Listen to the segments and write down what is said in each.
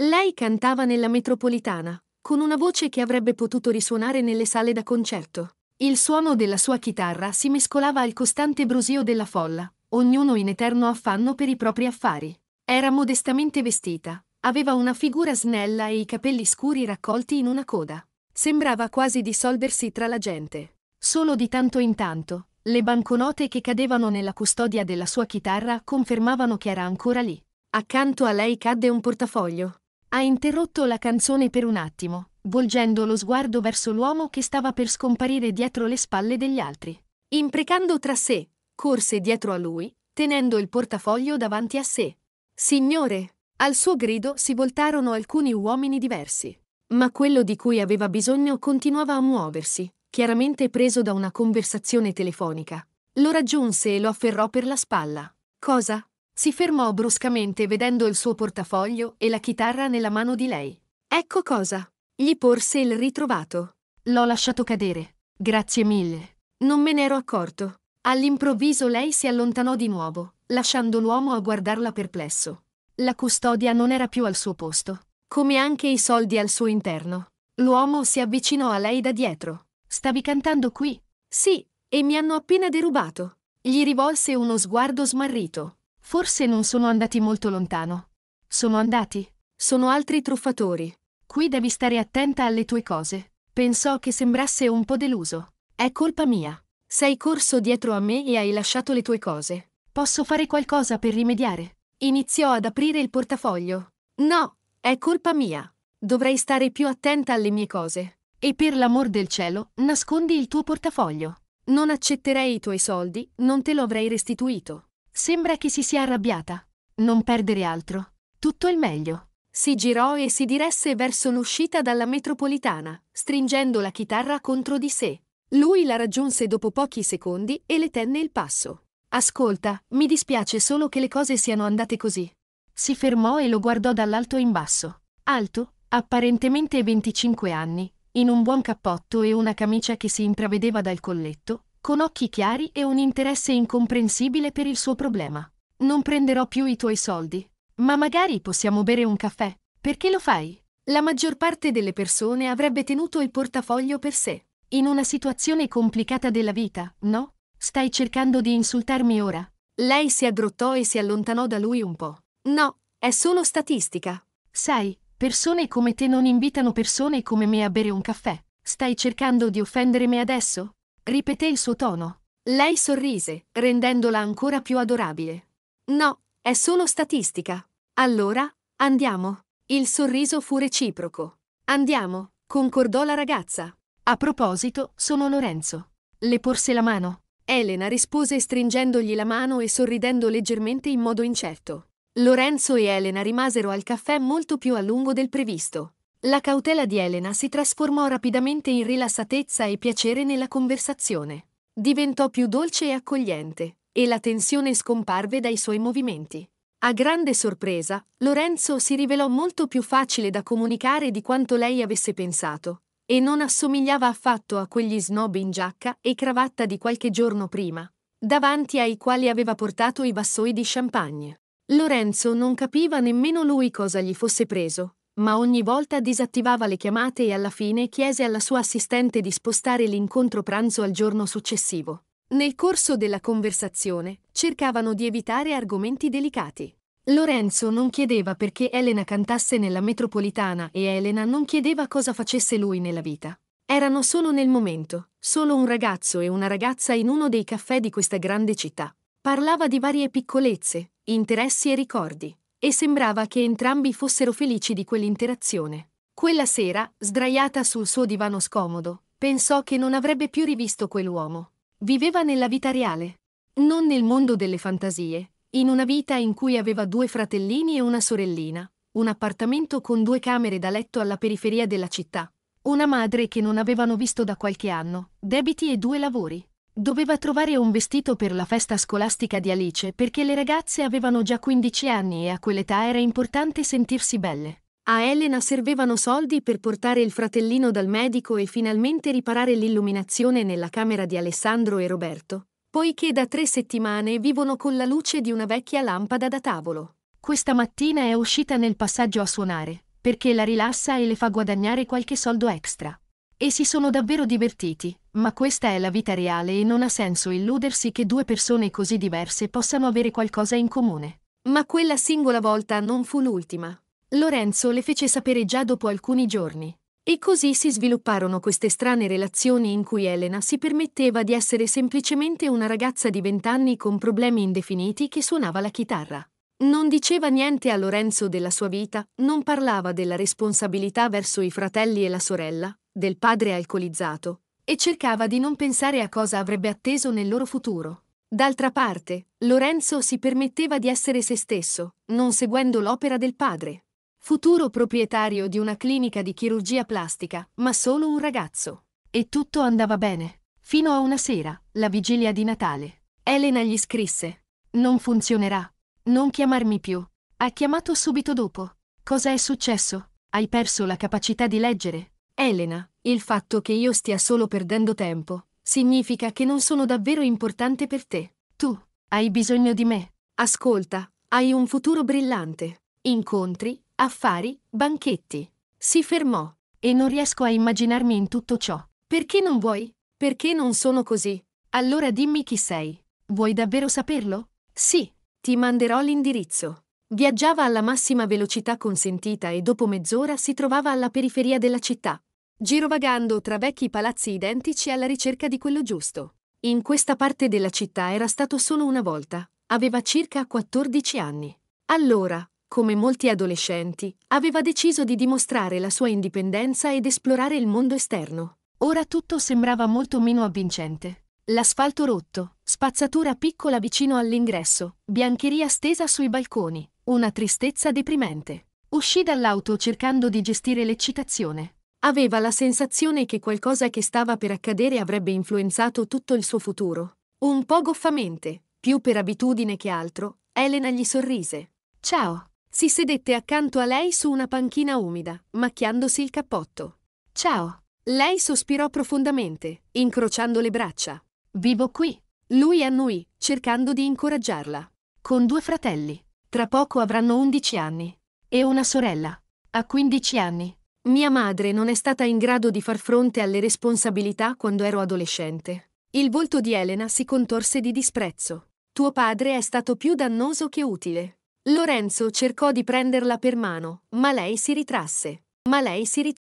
Lei cantava nella metropolitana, con una voce che avrebbe potuto risuonare nelle sale da concerto. Il suono della sua chitarra si mescolava al costante brusio della folla, ognuno in eterno affanno per i propri affari. Era modestamente vestita, aveva una figura snella e i capelli scuri raccolti in una coda. Sembrava quasi dissolversi tra la gente. Solo di tanto in tanto, le banconote che cadevano nella custodia della sua chitarra confermavano che era ancora lì. Accanto a lei cadde un portafoglio, ha interrotto la canzone per un attimo, volgendo lo sguardo verso l'uomo che stava per scomparire dietro le spalle degli altri. Imprecando tra sé, corse dietro a lui, tenendo il portafoglio davanti a sé. Signore! Al suo grido si voltarono alcuni uomini diversi. Ma quello di cui aveva bisogno continuava a muoversi, chiaramente preso da una conversazione telefonica. Lo raggiunse e lo afferrò per la spalla. Cosa? Si fermò bruscamente vedendo il suo portafoglio e la chitarra nella mano di lei. Ecco cosa. Gli porse il ritrovato. L'ho lasciato cadere. Grazie mille. Non me ne ero accorto. All'improvviso lei si allontanò di nuovo, lasciando l'uomo a guardarla perplesso. La custodia non era più al suo posto, come anche i soldi al suo interno. L'uomo si avvicinò a lei da dietro. Stavi cantando qui? Sì, e mi hanno appena derubato. Gli rivolse uno sguardo smarrito. Forse non sono andati molto lontano. Sono andati. Sono altri truffatori. Qui devi stare attenta alle tue cose. Pensò che sembrasse un po' deluso. È colpa mia. Sei corso dietro a me e hai lasciato le tue cose. Posso fare qualcosa per rimediare? Iniziò ad aprire il portafoglio. No, è colpa mia. Dovrei stare più attenta alle mie cose. E per l'amor del cielo, nascondi il tuo portafoglio. Non accetterei i tuoi soldi, non te lo avrei restituito. Sembra che si sia arrabbiata. Non perdere altro. Tutto il meglio. Si girò e si diresse verso l'uscita dalla metropolitana, stringendo la chitarra contro di sé. Lui la raggiunse dopo pochi secondi e le tenne il passo. Ascolta, mi dispiace solo che le cose siano andate così. Si fermò e lo guardò dall'alto in basso. Alto, apparentemente 25 anni, in un buon cappotto e una camicia che si intravedeva dal colletto, con occhi chiari e un interesse incomprensibile per il suo problema. Non prenderò più i tuoi soldi. Ma magari possiamo bere un caffè. Perché lo fai? La maggior parte delle persone avrebbe tenuto il portafoglio per sé. In una situazione complicata della vita, no? Stai cercando di insultarmi ora? Lei si aggrottò e si allontanò da lui un po'. No, è solo statistica. Sai, persone come te non invitano persone come me a bere un caffè. Stai cercando di offendere me adesso? ripeté il suo tono. Lei sorrise, rendendola ancora più adorabile. No, è solo statistica. Allora, andiamo. Il sorriso fu reciproco. Andiamo, concordò la ragazza. A proposito, sono Lorenzo. Le porse la mano. Elena rispose stringendogli la mano e sorridendo leggermente in modo incerto. Lorenzo e Elena rimasero al caffè molto più a lungo del previsto. La cautela di Elena si trasformò rapidamente in rilassatezza e piacere nella conversazione. Diventò più dolce e accogliente, e la tensione scomparve dai suoi movimenti. A grande sorpresa, Lorenzo si rivelò molto più facile da comunicare di quanto lei avesse pensato, e non assomigliava affatto a quegli snob in giacca e cravatta di qualche giorno prima, davanti ai quali aveva portato i vassoi di champagne. Lorenzo non capiva nemmeno lui cosa gli fosse preso, ma ogni volta disattivava le chiamate e alla fine chiese alla sua assistente di spostare l'incontro pranzo al giorno successivo. Nel corso della conversazione cercavano di evitare argomenti delicati. Lorenzo non chiedeva perché Elena cantasse nella metropolitana e Elena non chiedeva cosa facesse lui nella vita. Erano solo nel momento, solo un ragazzo e una ragazza in uno dei caffè di questa grande città. Parlava di varie piccolezze, interessi e ricordi, e sembrava che entrambi fossero felici di quell'interazione. Quella sera, sdraiata sul suo divano scomodo, pensò che non avrebbe più rivisto quell'uomo. Viveva nella vita reale, non nel mondo delle fantasie, in una vita in cui aveva due fratellini e una sorellina, un appartamento con due camere da letto alla periferia della città, una madre che non avevano visto da qualche anno, debiti e due lavori. Doveva trovare un vestito per la festa scolastica di Alice perché le ragazze avevano già 15 anni e a quell'età era importante sentirsi belle. A Elena servevano soldi per portare il fratellino dal medico e finalmente riparare l'illuminazione nella camera di Alessandro e Roberto, poiché da tre settimane vivono con la luce di una vecchia lampada da tavolo. Questa mattina è uscita nel passaggio a suonare, perché la rilassa e le fa guadagnare qualche soldo extra. E si sono davvero divertiti, ma questa è la vita reale e non ha senso illudersi che due persone così diverse possano avere qualcosa in comune. Ma quella singola volta non fu l'ultima. Lorenzo le fece sapere già dopo alcuni giorni. E così si svilupparono queste strane relazioni in cui Elena si permetteva di essere semplicemente una ragazza di vent'anni con problemi indefiniti che suonava la chitarra. Non diceva niente a Lorenzo della sua vita, non parlava della responsabilità verso i fratelli e la sorella, del padre alcolizzato, e cercava di non pensare a cosa avrebbe atteso nel loro futuro. D'altra parte, Lorenzo si permetteva di essere se stesso, non seguendo l'opera del padre. Futuro proprietario di una clinica di chirurgia plastica, ma solo un ragazzo. E tutto andava bene. Fino a una sera, la vigilia di Natale. Elena gli scrisse: Non funzionerà non chiamarmi più. Ha chiamato subito dopo. Cosa è successo? Hai perso la capacità di leggere? Elena, il fatto che io stia solo perdendo tempo significa che non sono davvero importante per te. Tu hai bisogno di me. Ascolta, hai un futuro brillante. Incontri, affari, banchetti. Si fermò. E non riesco a immaginarmi in tutto ciò. Perché non vuoi? Perché non sono così? Allora dimmi chi sei. Vuoi davvero saperlo? Sì. Ti manderò l'indirizzo. Viaggiava alla massima velocità consentita e dopo mezz'ora si trovava alla periferia della città, girovagando tra vecchi palazzi identici alla ricerca di quello giusto. In questa parte della città era stato solo una volta, aveva circa 14 anni. Allora, come molti adolescenti, aveva deciso di dimostrare la sua indipendenza ed esplorare il mondo esterno. Ora tutto sembrava molto meno avvincente. L'asfalto rotto, Spazzatura piccola vicino all'ingresso, biancheria stesa sui balconi, una tristezza deprimente. Uscì dall'auto cercando di gestire l'eccitazione. Aveva la sensazione che qualcosa che stava per accadere avrebbe influenzato tutto il suo futuro. Un po' goffamente, più per abitudine che altro, Elena gli sorrise. Ciao. Si sedette accanto a lei su una panchina umida, macchiandosi il cappotto. Ciao. Lei sospirò profondamente, incrociando le braccia. Vivo qui. Lui annui, cercando di incoraggiarla. Con due fratelli. Tra poco avranno 11 anni. E una sorella. A 15 anni. Mia madre non è stata in grado di far fronte alle responsabilità quando ero adolescente. Il volto di Elena si contorse di disprezzo. Tuo padre è stato più dannoso che utile. Lorenzo cercò di prenderla per mano, ma lei si ritrasse. Ma lei si ritrasse.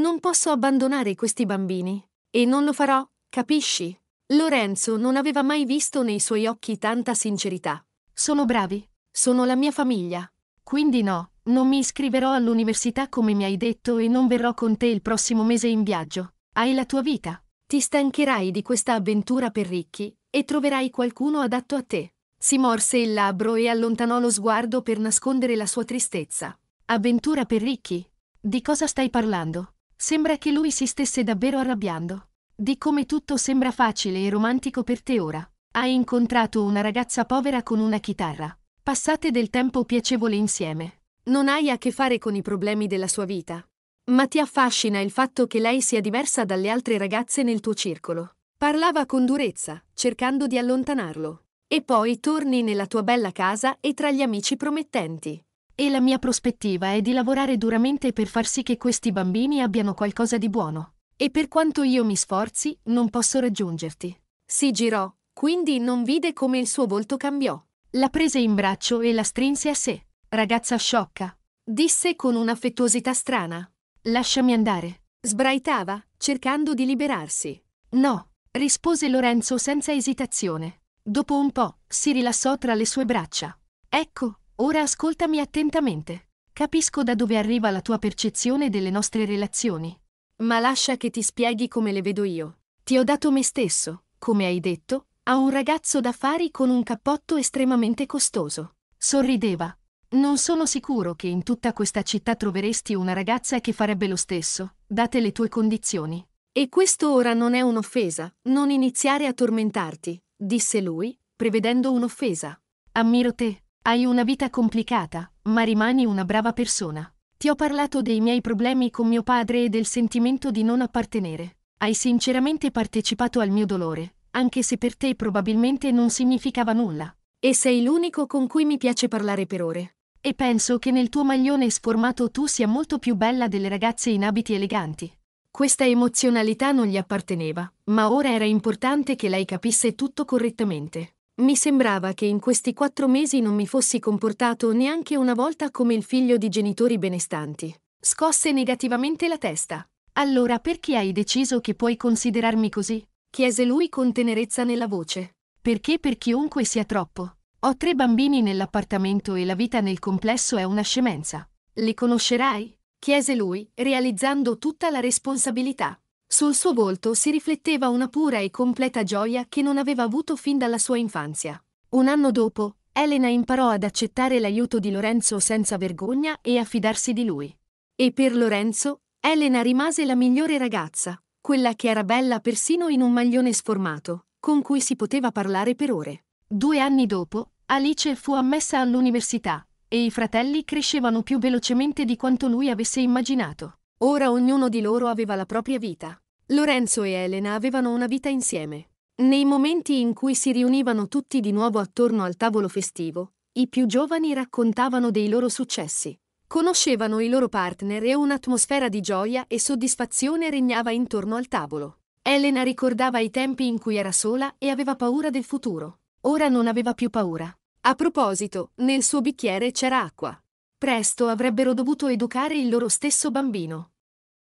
Non posso abbandonare questi bambini. E non lo farò, capisci? Lorenzo non aveva mai visto nei suoi occhi tanta sincerità. Sono bravi. Sono la mia famiglia. Quindi no, non mi iscriverò all'università come mi hai detto e non verrò con te il prossimo mese in viaggio. Hai la tua vita. Ti stancherai di questa avventura per ricchi e troverai qualcuno adatto a te. Si morse il labbro e allontanò lo sguardo per nascondere la sua tristezza. Avventura per ricchi? Di cosa stai parlando? Sembra che lui si stesse davvero arrabbiando. Di come tutto sembra facile e romantico per te ora. Hai incontrato una ragazza povera con una chitarra. Passate del tempo piacevole insieme. Non hai a che fare con i problemi della sua vita. Ma ti affascina il fatto che lei sia diversa dalle altre ragazze nel tuo circolo. Parlava con durezza, cercando di allontanarlo. E poi torni nella tua bella casa e tra gli amici promettenti. E la mia prospettiva è di lavorare duramente per far sì che questi bambini abbiano qualcosa di buono. E per quanto io mi sforzi, non posso raggiungerti. Si girò, quindi non vide come il suo volto cambiò. La prese in braccio e la strinse a sé. Ragazza sciocca, disse con un'affettuosità strana. Lasciami andare. Sbraitava, cercando di liberarsi. No, rispose Lorenzo senza esitazione. Dopo un po', si rilassò tra le sue braccia. Ecco, ora ascoltami attentamente. Capisco da dove arriva la tua percezione delle nostre relazioni. Ma lascia che ti spieghi come le vedo io. Ti ho dato me stesso, come hai detto, a un ragazzo d'affari con un cappotto estremamente costoso. Sorrideva. Non sono sicuro che in tutta questa città troveresti una ragazza che farebbe lo stesso, date le tue condizioni. E questo ora non è un'offesa, non iniziare a tormentarti, disse lui, prevedendo un'offesa. Ammiro te, hai una vita complicata, ma rimani una brava persona. Ti ho parlato dei miei problemi con mio padre e del sentimento di non appartenere. Hai sinceramente partecipato al mio dolore, anche se per te probabilmente non significava nulla. E sei l'unico con cui mi piace parlare per ore. E penso che nel tuo maglione sformato tu sia molto più bella delle ragazze in abiti eleganti. Questa emozionalità non gli apparteneva, ma ora era importante che lei capisse tutto correttamente. Mi sembrava che in questi quattro mesi non mi fossi comportato neanche una volta come il figlio di genitori benestanti. Scosse negativamente la testa. Allora perché hai deciso che puoi considerarmi così? chiese lui con tenerezza nella voce. Perché per chiunque sia troppo. Ho tre bambini nell'appartamento e la vita nel complesso è una scemenza. Li conoscerai? chiese lui, realizzando tutta la responsabilità. Sul suo volto si rifletteva una pura e completa gioia che non aveva avuto fin dalla sua infanzia. Un anno dopo, Elena imparò ad accettare l'aiuto di Lorenzo senza vergogna e a fidarsi di lui. E per Lorenzo, Elena rimase la migliore ragazza, quella che era bella persino in un maglione sformato, con cui si poteva parlare per ore. Due anni dopo, Alice fu ammessa all'università, e i fratelli crescevano più velocemente di quanto lui avesse immaginato. Ora ognuno di loro aveva la propria vita. Lorenzo e Elena avevano una vita insieme. Nei momenti in cui si riunivano tutti di nuovo attorno al tavolo festivo, i più giovani raccontavano dei loro successi. Conoscevano i loro partner e un'atmosfera di gioia e soddisfazione regnava intorno al tavolo. Elena ricordava i tempi in cui era sola e aveva paura del futuro. Ora non aveva più paura. A proposito, nel suo bicchiere c'era acqua. Presto avrebbero dovuto educare il loro stesso bambino.